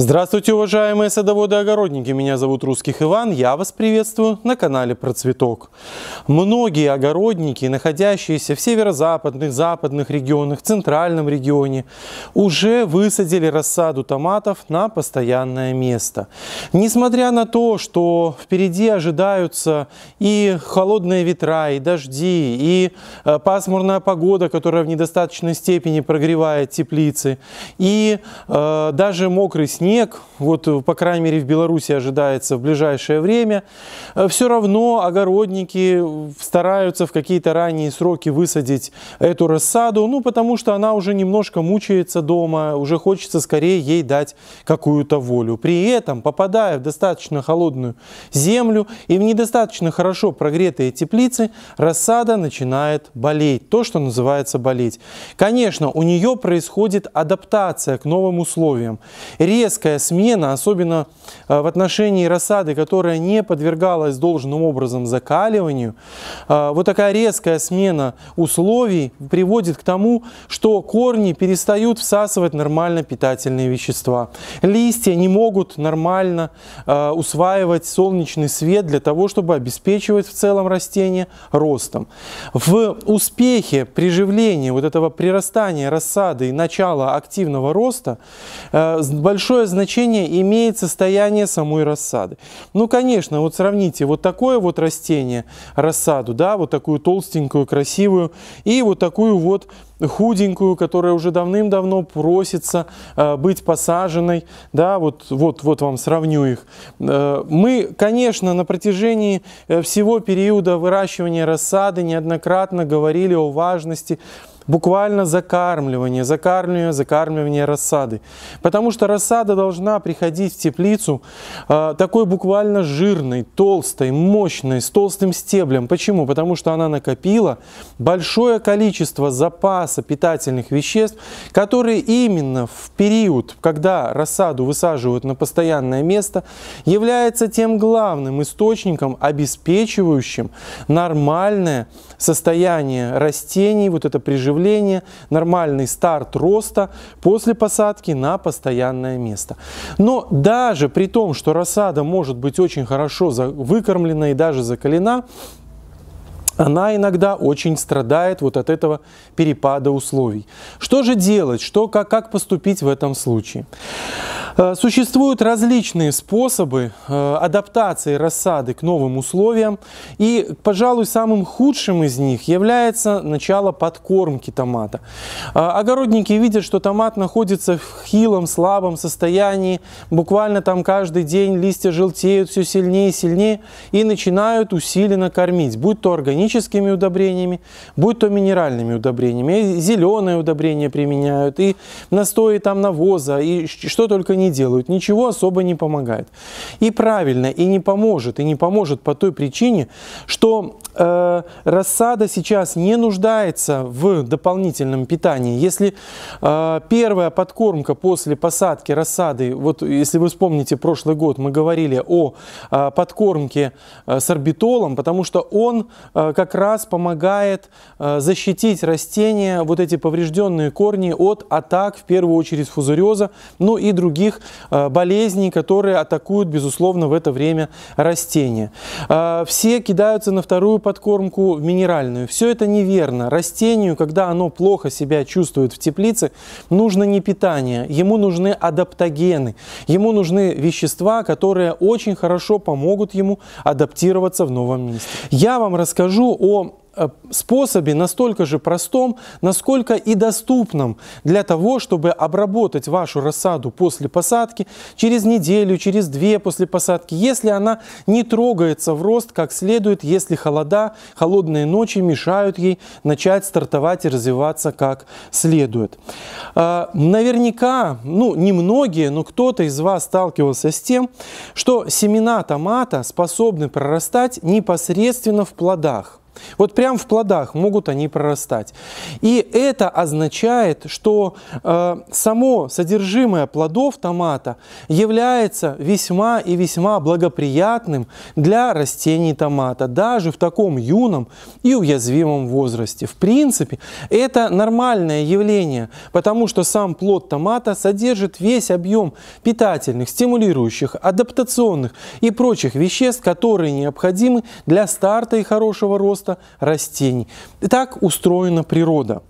Здравствуйте, уважаемые садоводы огородники! Меня зовут Русских Иван, я вас приветствую на канале Процветок. Многие огородники, находящиеся в северо-западных, западных регионах, центральном регионе, уже высадили рассаду томатов на постоянное место. Несмотря на то, что впереди ожидаются и холодные ветра, и дожди, и э, пасмурная погода, которая в недостаточной степени прогревает теплицы, и э, даже мокрый снег, снег, вот, э, по крайней мере, в Беларуси ожидается в ближайшее время, э, все равно огородники э, стараются в какие-то ранние сроки высадить эту рассаду, ну, потому что она уже немножко мучается дома, уже хочется скорее ей дать какую-то волю. При этом, попадая в достаточно холодную землю и в недостаточно хорошо прогретые теплицы, рассада начинает болеть, то, что называется болеть. Конечно, у нее происходит адаптация к новым условиям. Резко резкая смена, особенно э, в отношении рассады, которая не подвергалась должным образом закаливанию, э, вот такая резкая смена условий приводит к тому, что корни перестают всасывать нормально питательные вещества. Листья не могут нормально э, усваивать солнечный свет для того, чтобы обеспечивать в целом растение ростом. В успехе приживления вот этого прирастания рассады и начала активного роста большое большое значение имеет состояние самой рассады. Ну, конечно, вот сравните вот такое вот растение, рассаду, да, вот такую толстенькую, красивую, и вот такую вот худенькую, которая уже давным-давно просится э, быть посаженной, да, вот, вот, вот вам сравню их. Э, мы, конечно, на протяжении э, всего периода выращивания рассады неоднократно говорили о важности буквально закармливание, закармливание, закармливание рассады. Потому что рассада должна приходить в теплицу э, такой буквально жирной, толстой, мощной, с толстым стеблем. Почему? Потому что она накопила большое количество запаса питательных веществ, которые именно в период, когда рассаду высаживают на постоянное место, является тем главным источником, обеспечивающим нормальное состояние растений, вот это приживление, нормальный старт роста после посадки на постоянное место. Но даже при том, что рассада может быть очень хорошо выкормлена и даже закалена, она иногда очень страдает вот от этого перепада условий. Что же делать? Что, как, как поступить в этом случае? Э, существуют различные способы э, адаптации рассады к новым условиям, и, пожалуй, самым худшим из них является начало подкормки томата. Э, огородники видят, что томат находится в хилом, слабом состоянии, буквально там каждый день листья желтеют все сильнее и сильнее, и начинают усиленно кормить, будь то органическими удобрениями, будь то минеральными удобрениями. зеленое удобрение применяют, и настои там навоза, и что только не не делают, ничего особо не помогает. И правильно, и не поможет, и не поможет по той причине, что э, рассада сейчас не нуждается в дополнительном питании. Если э, первая подкормка после посадки рассады, вот если вы вспомните прошлый год, мы говорили о э, подкормке э, с орбитолом, потому что он э, как раз помогает э, защитить растения, вот эти поврежденные корни от атак, в первую очередь фузариоза, ну и других Э, болезней, которые атакуют, безусловно, в это время растения. Э, все кидаются на вторую подкормку в минеральную. Все это неверно. Растению, когда оно плохо себя чувствует в теплице, нужно не питание, ему нужны адаптогены, ему нужны вещества, которые очень хорошо помогут ему адаптироваться в новом месте. Я вам расскажу о Э, способе, настолько же простом, насколько и доступном для того, чтобы обработать вашу рассаду после посадки через неделю, через две после посадки, если она не трогается в рост как следует, если холода, холодные ночи мешают ей начать стартовать и развиваться как следует. Э, наверняка, ну, немногие, но кто-то из вас сталкивался с тем, что семена томата способны прорастать непосредственно в плодах. Вот прям в плодах могут они прорастать. И это означает, что э, само содержимое плодов томата является весьма и весьма благоприятным для растений томата, даже в таком юном и уязвимом возрасте. В принципе, это нормальное явление, потому что сам плод томата содержит весь объем питательных, стимулирующих, адаптационных и прочих веществ, которые необходимы для старта и хорошего роста просто растений. Так устроена природа.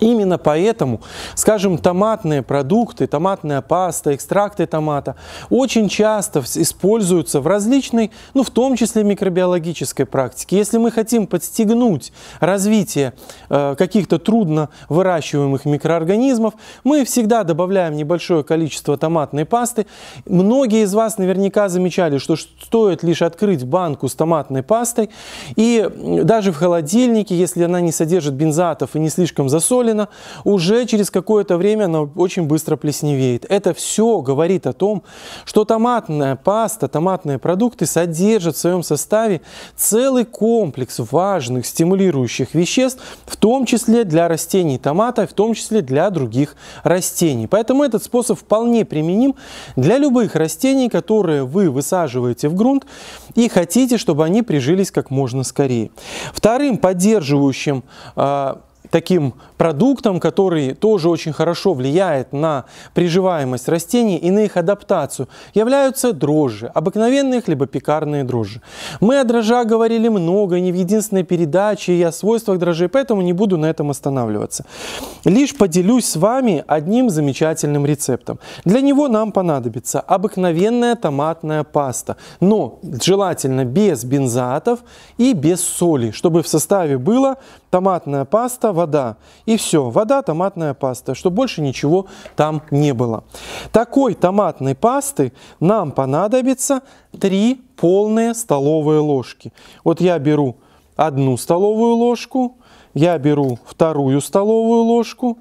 Именно поэтому, скажем, томатные продукты, томатная паста, экстракты томата очень часто используются в различной, ну в том числе микробиологической практике. Если мы хотим подстегнуть развитие э, каких-то трудно выращиваемых микроорганизмов, мы всегда добавляем небольшое количество томатной пасты. Многие из вас наверняка замечали, что стоит лишь открыть банку с томатной пастой, и даже в холодильнике, если она не содержит бензатов и не слишком засолена, Николина, уже через какое-то время она очень быстро плесневеет. Это все говорит о том, что томатная паста, томатные продукты содержат в своем составе целый комплекс важных стимулирующих веществ, в том числе для растений томата, в том числе для других растений. Поэтому этот способ вполне применим для любых растений, которые вы высаживаете в грунт и хотите, чтобы они прижились как можно скорее. Вторым поддерживающим а, таким продуктом, который тоже очень хорошо влияет на приживаемость растений и на их адаптацию, являются дрожжи, обыкновенные хлебопекарные дрожжи. Мы о дрожжах говорили много, не в единственной передаче, и о свойствах дрожжей, поэтому не буду на этом останавливаться. Лишь поделюсь с вами одним замечательным рецептом. Для него нам понадобится обыкновенная томатная паста, но желательно без бензатов и без соли, чтобы в составе было томатная паста, вода. И все, вода, томатная паста, чтобы больше ничего там не было. Такой томатной пасты нам понадобится 3 полные столовые ложки. Вот я беру одну столовую ложку, я беру вторую столовую ложку,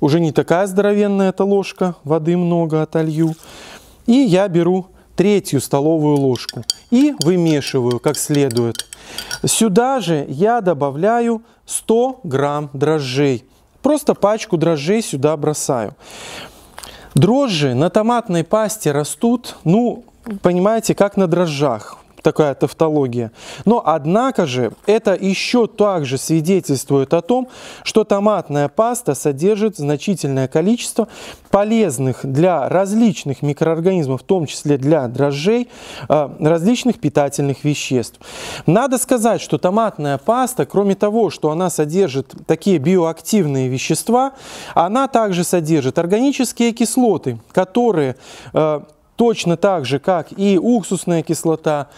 уже не такая здоровенная эта ложка, воды много отолью. И я беру третью столовую ложку и вымешиваю как следует. Сюда же я добавляю 100 грамм дрожжей. Просто пачку дрожжей сюда бросаю. Дрожжи на томатной пасте растут, ну, понимаете, как на дрожжах такая тавтология. Но однако же это еще также свидетельствует о том, что томатная паста содержит значительное количество полезных для различных микроорганизмов, в том числе для дрожжей, э, различных питательных веществ. Надо сказать, что томатная паста, кроме того, что она содержит такие биоактивные вещества, она также содержит органические кислоты, которые э, точно так же, как и уксусная кислота,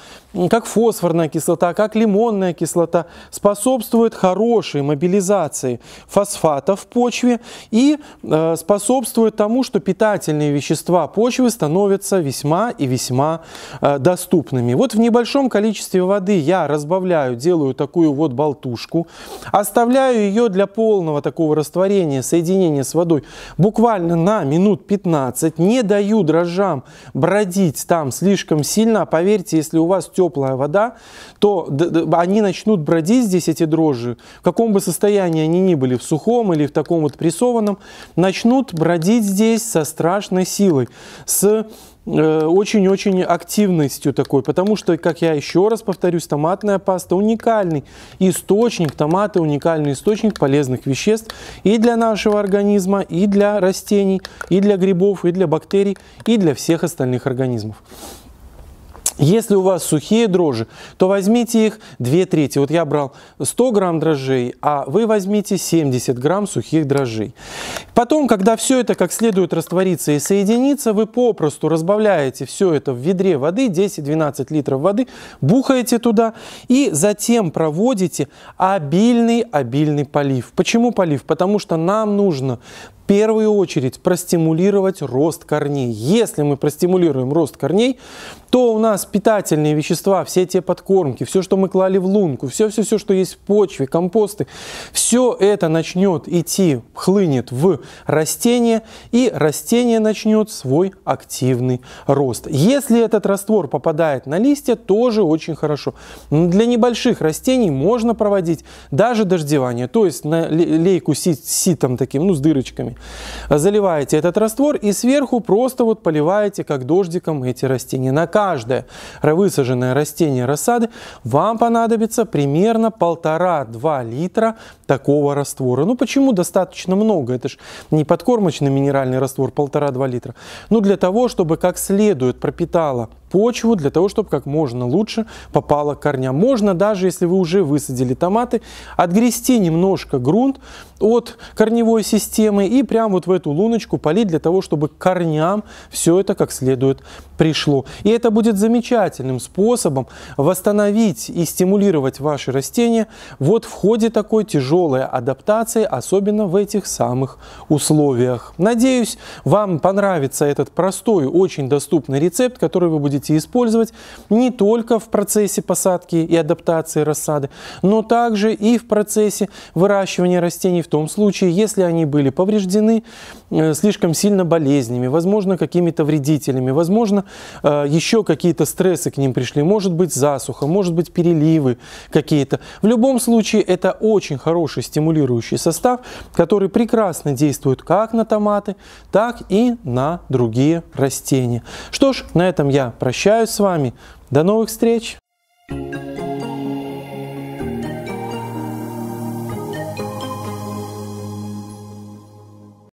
как фосфорная кислота, как лимонная кислота, способствует хорошей мобилизации фосфата в почве и э, способствует тому, что питательные вещества почвы становятся весьма и весьма э, доступными. Вот в небольшом количестве воды я разбавляю, делаю такую вот болтушку, оставляю ее для полного такого растворения, соединения с водой буквально на минут 15, не даю дрожжам бродить там слишком сильно, поверьте, если у вас теплый теплая вода, то они начнут бродить здесь, эти дрожжи, в каком бы состоянии они ни были, в сухом или в таком вот прессованном, начнут бродить здесь со страшной силой, с э, очень-очень активностью такой, потому что, как я еще раз повторюсь, томатная паста уникальный источник, томаты уникальный источник полезных веществ и для нашего организма, и для растений, и для грибов, и для бактерий, и для всех остальных организмов. Если у вас сухие дрожжи, то возьмите их 2 трети. Вот я брал 100 грамм дрожжей, а вы возьмите 70 грамм сухих дрожжей. Потом, когда все это как следует растворится и соединится, вы попросту разбавляете все это в ведре воды, 10-12 литров воды, бухаете туда и затем проводите обильный-обильный полив. Почему полив? Потому что нам нужно первую очередь простимулировать рост корней. Если мы простимулируем рост корней, то у нас питательные вещества, все те подкормки, все, что мы клали в лунку, все-все-все, что есть в почве, компосты, все это начнет идти, хлынет в растение, и растение начнет свой активный рост. Если этот раствор попадает на листья, тоже очень хорошо. Для небольших растений можно проводить даже дождевание, то есть на лейку ситом таким, ну, с дырочками, Заливаете этот раствор и сверху просто вот поливаете как дождиком эти растения. На каждое высаженное растение рассады вам понадобится примерно полтора-два литра такого раствора. Ну почему достаточно много? Это же не подкормочный минеральный раствор полтора-два литра. Ну для того, чтобы как следует пропитало почву для того, чтобы как можно лучше попало к корням. Можно даже, если вы уже высадили томаты, отгрести немножко грунт от корневой системы и прямо вот в эту луночку полить для того, чтобы к корням все это как следует пришло. И это будет замечательным способом восстановить и стимулировать ваши растения вот в ходе такой тяжелой адаптации, особенно в этих самых условиях. Надеюсь, вам понравится этот простой, очень доступный рецепт, который вы будете использовать не только в процессе посадки и адаптации рассады, но также и в процессе выращивания растений в том случае, если они были повреждены приведены э, слишком сильно болезнями, возможно, какими-то вредителями, возможно, э, еще какие-то стрессы к ним пришли, может быть, засуха, может быть, переливы какие-то. В любом случае, это очень хороший стимулирующий состав, который прекрасно действует как на томаты, так и на другие растения. Что ж, на этом я прощаюсь с вами. До новых встреч! thank you